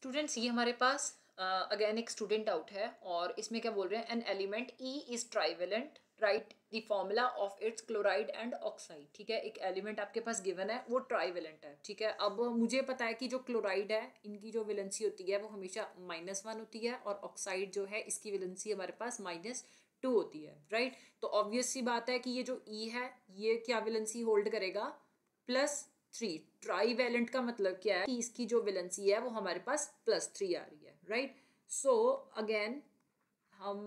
Students ये हमारे पास अगेन एक स्टूडेंट आउट है और इसमें क्या बोल रहे हैं an element E is trivalent right the formula of its chloride and oxide ठीक है एक एलिमेंट आपके पास गिवन है वो ट्राइवेलेंट है ठीक है अब मुझे पता है कि जो क्लोराइड है इनकी जो विलेंसी होती है वो हमेशा माइनस वन होती है और ऑक्साइड जो है इसकी विलेंसी हमारे पास माइनस टू होती है राइट right? तो ऑब्वियस सी बात है कि ये जो ई e है ये क्या विलेंसी होल्ड करेगा प्लस थ्री ट्राई वैलेंट का मतलब क्या है कि इसकी जो वेलेंसी है वो हमारे पास प्लस थ्री आ रही है राइट सो अगेन हम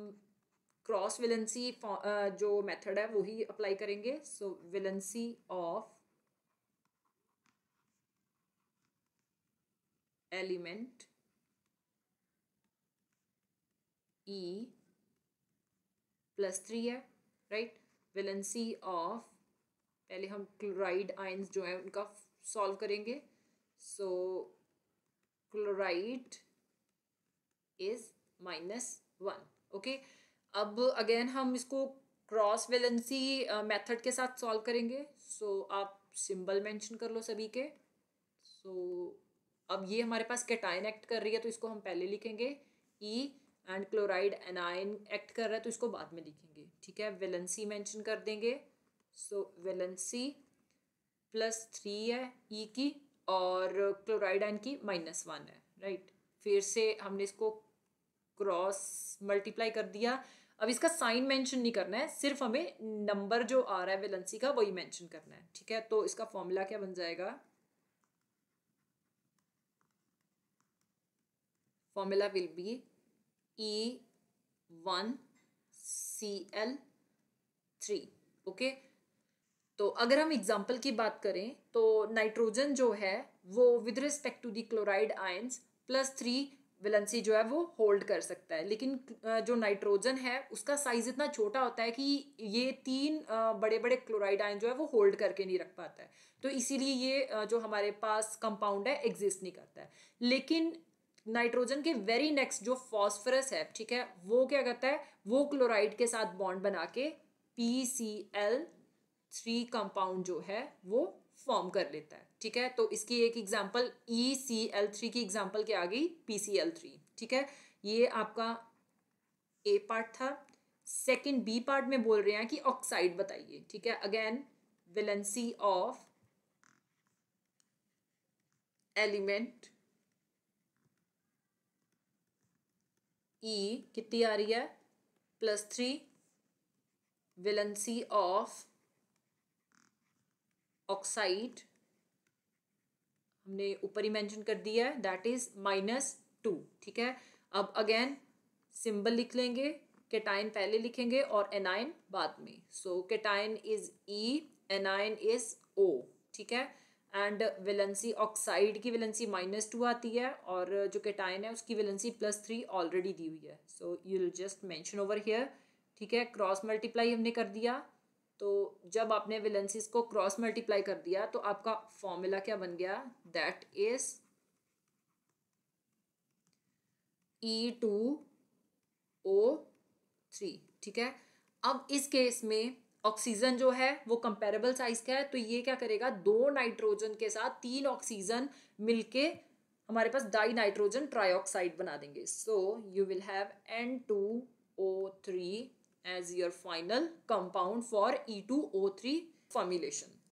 क्रॉस वेलेंसी uh, जो मेथड है वो ही अप्लाई करेंगे so valency of element E plus three है राइट वेलेंसी ऑफ पहले हम क्लोराइड आइन्स जो हैं उनका सॉल्व करेंगे so chloride is minus one okay अब अगेन हम इसको क्रॉस वेलेंसी मेथड के साथ सॉल्व करेंगे सो so, आप सिंबल मेंशन कर लो सभी के सो so, अब ये हमारे पास कैटाइन एक्ट कर रही है तो इसको हम पहले लिखेंगे E and chloride anion act कर रहा है तो इसको बाद में लिखेंगे ठीक है वेलेंसी मेंशन कर देंगे सो वेलेंसी प्लस थ्री है ई की और क्लोराइड आयन की माइनस वन है राइट फिर से हमने इसको क्रॉस मल्टीप्लाई कर दिया अब इसका साइन मेंशन नहीं करना है सिर्फ हमें नंबर जो आ रहा है वेलेंसी का वही मेंशन करना है ठीक है तो इसका फॉर्मूला क्या बन जाएगा formula will be E one C L three okay तो अगर हम एग्जाम्पल की बात करें तो नाइट्रोजन जो है वो with respect to the chloride ions plus three valency जो है वो होल्ड कर सकता है लेकिन जो नाइट्रोजन है उसका साइज इतना छोटा होता है कि ये तीन बड़े बड़े क्लोराइड आयन जो है वो होल्ड करके नहीं रख पाता है तो इसीलिए ये जो हमारे पास कंपाउंड है एग्जिस्ट नहीं करता है लेकिन नाइट्रोजन के वेरी नेक्स्ट जो फॉस्फरस है ठीक है वो क्या करता है वो क्लोराइड के साथ बॉन्ड बना के P C L three compound जो है वो फॉर्म कर लेता है ठीक है तो इसकी एक example E C L three की एग्जाम्पल क्या आ गई पी सी एल थ्री ठीक है ये आपका ए पार्ट था सेकंड बी पार्ट में बोल रहे हैं कि ऑक्साइड बताइए ठीक है again valency of element E कितनी आ रही है plus three valency of oxide हमने ऊपर ही मेंशन कर दिया है दैट इज माइनस टू ठीक है अब अगेन सिंबल लिख लेंगे केटाइन पहले लिखेंगे और एनाइन बाद में so cation is E anion is O ठीक है एंड वेलेंसी ऑक्साइड की वेलेंसी माइनस टू आती है और जो केटाइन है उसकी वेलेंसी प्लस थ्री ऑलरेडी दी हुई है so you just mention over here ठीक है क्रॉस मल्टीप्लाई हमने कर दिया तो जब आपने विलेंसीज को क्रॉस मल्टीप्लाई कर दिया तो आपका फॉर्मूला क्या बन गया that is E two O three ठीक है अब इस केस में ऑक्सीजन जो है वो कंपेरेबल साइज का है तो ये क्या करेगा दो नाइट्रोजन के साथ तीन ऑक्सीजन मिलके हमारे पास डाई नाइट्रोजन ट्राईऑक्साइड बना देंगे so you will have N two O three as your final compound for E2O3 formulation.